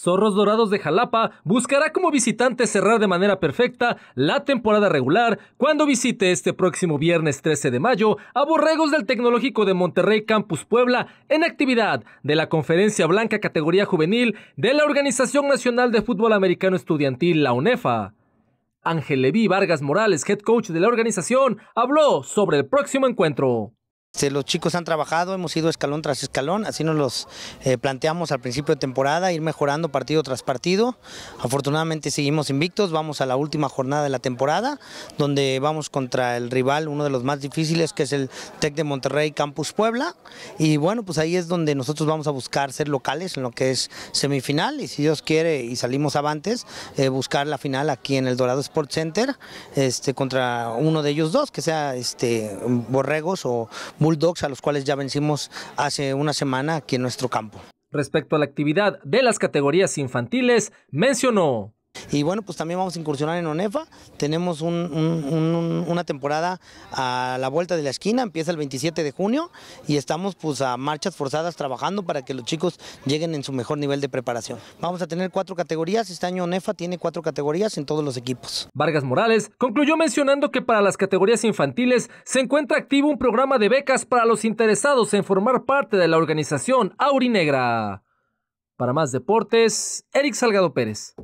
Zorros Dorados de Jalapa buscará como visitante cerrar de manera perfecta la temporada regular cuando visite este próximo viernes 13 de mayo a Borregos del Tecnológico de Monterrey Campus Puebla en actividad de la Conferencia Blanca Categoría Juvenil de la Organización Nacional de Fútbol Americano Estudiantil, la UNEFA. Ángel Leví Vargas Morales, head coach de la organización, habló sobre el próximo encuentro. Este, los chicos han trabajado, hemos ido escalón tras escalón, así nos los eh, planteamos al principio de temporada, ir mejorando partido tras partido. Afortunadamente seguimos invictos, vamos a la última jornada de la temporada, donde vamos contra el rival, uno de los más difíciles, que es el TEC de Monterrey Campus Puebla. Y bueno, pues ahí es donde nosotros vamos a buscar ser locales en lo que es semifinal y si Dios quiere y salimos avantes, eh, buscar la final aquí en el Dorado Sports Center este, contra uno de ellos dos, que sea este, Borregos o Bulldogs, a los cuales ya vencimos hace una semana aquí en nuestro campo. Respecto a la actividad de las categorías infantiles, mencionó. Y bueno, pues también vamos a incursionar en ONEFA. Tenemos una temporada a la vuelta de la esquina, empieza el 27 de junio y estamos pues a marchas forzadas trabajando para que los chicos lleguen en su mejor nivel de preparación. Vamos a tener cuatro categorías, este año ONEFA tiene cuatro categorías en todos los equipos. Vargas Morales concluyó mencionando que para las categorías infantiles se encuentra activo un programa de becas para los interesados en formar parte de la organización Aurinegra. Para más deportes, Eric Salgado Pérez.